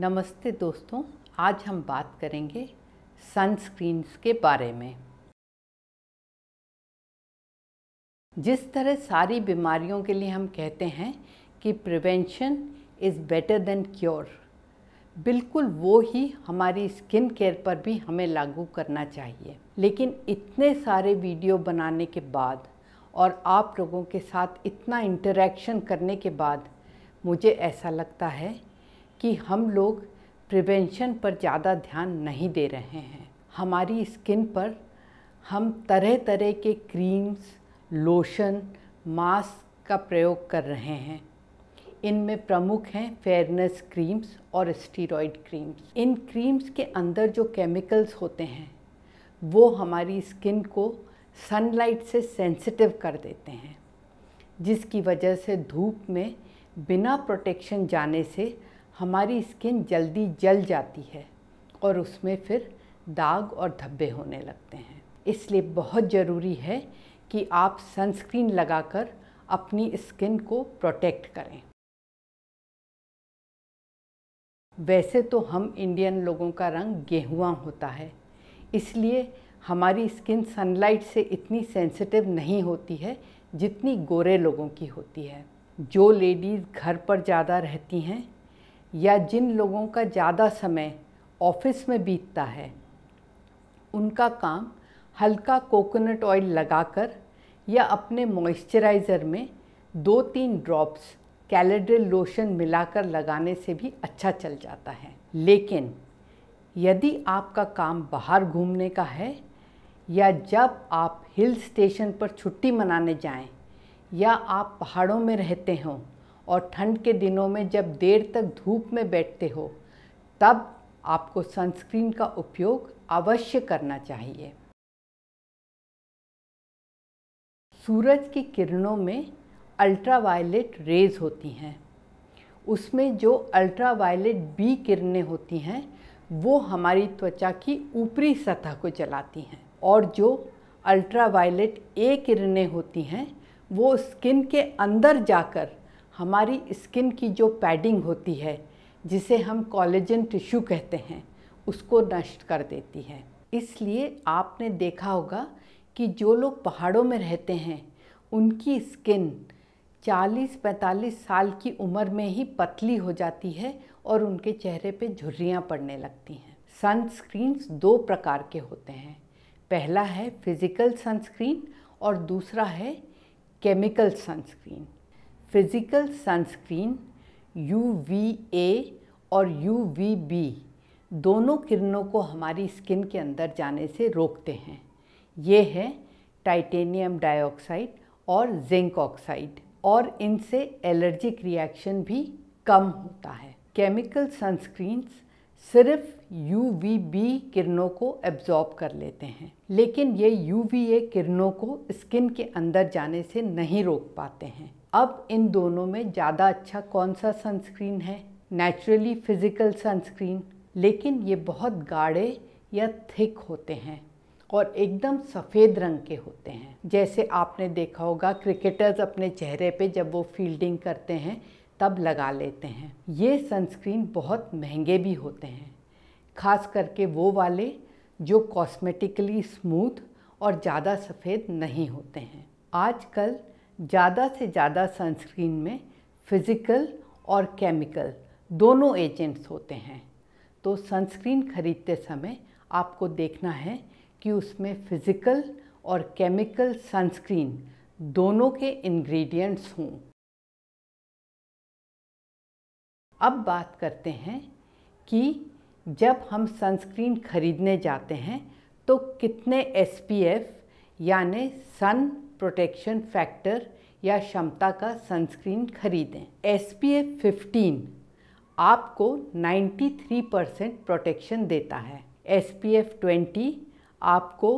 नमस्ते दोस्तों आज हम बात करेंगे सनस्क्रीन्स के बारे में जिस तरह सारी बीमारियों के लिए हम कहते हैं कि prevention is better than cure बिल्कुल वो ही हमारी स्किन केयर पर भी हमें लागू करना चाहिए लेकिन इतने सारे वीडियो बनाने के बाद और आप लोगों के साथ इतना इंटरेक्शन करने के बाद मुझे ऐसा लगता है कि हम लोग प्रिवेंशन पर ज़्यादा ध्यान नहीं दे रहे हैं हमारी स्किन पर हम तरह तरह के क्रीम्स लोशन मास्क का प्रयोग कर रहे हैं इनमें प्रमुख हैं फेयरनेस क्रीम्स और स्टीरॉयड क्रीम्स इन क्रीम्स के अंदर जो केमिकल्स होते हैं वो हमारी स्किन को सनलाइट से सेंसिटिव कर देते हैं जिसकी वजह से धूप में बिना प्रोटेक्शन जाने से हमारी स्किन जल्दी जल जाती है और उसमें फिर दाग और धब्बे होने लगते हैं इसलिए बहुत ज़रूरी है कि आप सनस्क्रीन लगाकर अपनी स्किन को प्रोटेक्ट करें वैसे तो हम इंडियन लोगों का रंग गेहुआ होता है इसलिए हमारी स्किन सनलाइट से इतनी सेंसिटिव नहीं होती है जितनी गोरे लोगों की होती है जो लेडीज़ घर पर ज़्यादा रहती हैं या जिन लोगों का ज़्यादा समय ऑफिस में बीतता है उनका काम हल्का कोकोनट ऑयल लगाकर या अपने मॉइस्चराइज़र में दो तीन ड्रॉप्स कैलेड्रिल लोशन मिलाकर लगाने से भी अच्छा चल जाता है लेकिन यदि आपका काम बाहर घूमने का है या जब आप हिल स्टेशन पर छुट्टी मनाने जाएं या आप पहाड़ों में रहते हों और ठंड के दिनों में जब देर तक धूप में बैठते हो तब आपको सनस्क्रीन का उपयोग अवश्य करना चाहिए सूरज की किरणों में अल्ट्रावायलेट रेज होती हैं उसमें जो अल्ट्रावायलेट बी किरणें होती हैं वो हमारी त्वचा की ऊपरी सतह को जलाती हैं और जो अल्ट्रावायलेट ए किरणें होती हैं वो स्किन के अंदर जाकर हमारी स्किन की जो पैडिंग होती है जिसे हम कॉलेजन टिश्यू कहते हैं उसको नष्ट कर देती है इसलिए आपने देखा होगा कि जो लोग पहाड़ों में रहते हैं उनकी स्किन 40-45 साल की उम्र में ही पतली हो जाती है और उनके चेहरे पे झुर्रियाँ पड़ने लगती हैं सनस्क्रीन्स दो प्रकार के होते हैं पहला है फिज़िकल सनस्क्रीन और दूसरा है केमिकल सनस्क्रीन फिज़िकल सनस्क्रीन यू और यू दोनों किरणों को हमारी स्किन के अंदर जाने से रोकते हैं ये है टाइटेनियम डाइऑक्साइड और जिंक ऑक्साइड और इनसे एलर्जिक रिएक्शन भी कम होता है केमिकल सनस्क्रीन्स सिर्फ यू किरणों को एब्जॉर्ब कर लेते हैं लेकिन ये यू किरणों को स्किन के अंदर जाने से नहीं रोक पाते हैं अब इन दोनों में ज़्यादा अच्छा कौन सा सनस्क्रीन है नेचुरली फिज़िकल सनस्क्रीन लेकिन ये बहुत गाढ़े या थिक होते हैं और एकदम सफ़ेद रंग के होते हैं जैसे आपने देखा होगा क्रिकेटर्स अपने चेहरे पे जब वो फील्डिंग करते हैं तब लगा लेते हैं ये सनस्क्रीन बहुत महंगे भी होते हैं खास करके वो वाले जो कॉस्मेटिकली स्मूथ और ज़्यादा सफ़ेद नहीं होते हैं आजकल ज़्यादा से ज़्यादा सनस्क्रीन में फिज़िकल और केमिकल दोनों एजेंट्स होते हैं तो सनस्क्रीन खरीदते समय आपको देखना है कि उसमें फिज़िकल और केमिकल सनस्क्रीन दोनों के इंग्रेडिएंट्स हों अब बात करते हैं कि जब हम सनस्क्रीन खरीदने जाते हैं तो कितने एस यानी सन प्रोटेक्शन फैक्टर या क्षमता का सनस्क्रीन खरीदें एस पी एफ फिफ्टीन आपको 93 परसेंट प्रोटेक्शन देता है एस पी एफ ट्वेंटी आपको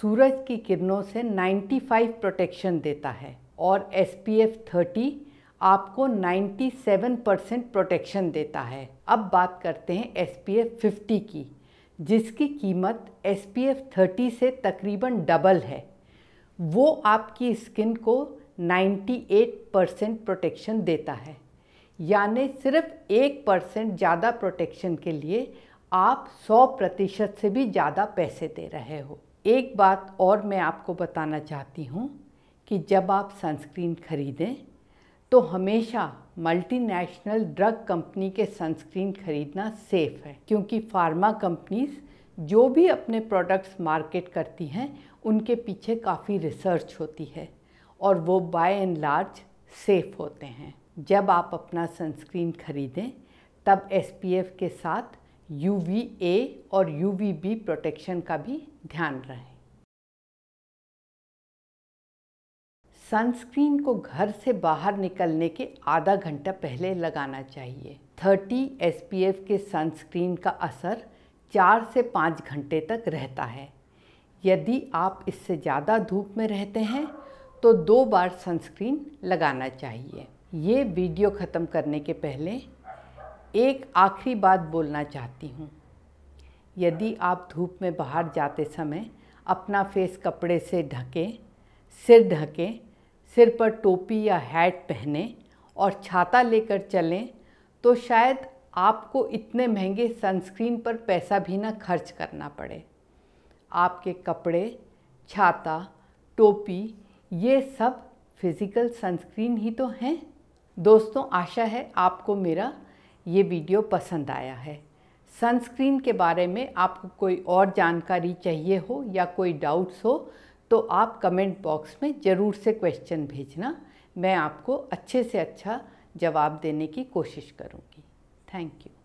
सूरज की किरणों से 95 प्रोटेक्शन देता है और एस पी एफ थर्टी आपको 97 परसेंट प्रोटेक्शन देता है अब बात करते हैं एस पी एफ फिफ्टी की जिसकी कीमत एस पी एफ थर्टी से तकरीबन डबल है वो आपकी स्किन को 98 परसेंट प्रोटेक्शन देता है यानी सिर्फ एक परसेंट ज़्यादा प्रोटेक्शन के लिए आप 100 प्रतिशत से भी ज़्यादा पैसे दे रहे हो एक बात और मैं आपको बताना चाहती हूँ कि जब आप सनस्क्रीन खरीदें तो हमेशा मल्टीनेशनल ड्रग कंपनी के सनस्क्रीन खरीदना सेफ़ है क्योंकि फार्मा कंपनीज़ जो भी अपने प्रोडक्ट्स मार्केट करती हैं उनके पीछे काफ़ी रिसर्च होती है और वो बाय एंड लार्ज सेफ़ होते हैं जब आप अपना सनस्क्रीन खरीदें तब एस के साथ ए और बी प्रोटेक्शन का भी ध्यान रहें सनस्क्रीन को घर से बाहर निकलने के आधा घंटा पहले लगाना चाहिए 30 एस के सनस्क्रीन का असर चार से पाँच घंटे तक रहता है यदि आप इससे ज़्यादा धूप में रहते हैं तो दो बार सनस्क्रीन लगाना चाहिए ये वीडियो ख़त्म करने के पहले एक आखिरी बात बोलना चाहती हूँ यदि आप धूप में बाहर जाते समय अपना फेस कपड़े से ढकें सिर ढकें सिर पर टोपी या हैट पहने और छाता लेकर चलें तो शायद आपको इतने महंगे सनस्क्रीन पर पैसा भी ना खर्च करना पड़े आपके कपड़े छाता टोपी ये सब फिज़िकल सनस्क्रीन ही तो हैं दोस्तों आशा है आपको मेरा ये वीडियो पसंद आया है सनस्क्रीन के बारे में आपको कोई और जानकारी चाहिए हो या कोई डाउट्स हो तो आप कमेंट बॉक्स में ज़रूर से क्वेश्चन भेजना मैं आपको अच्छे से अच्छा जवाब देने की कोशिश करूँगी Thank you.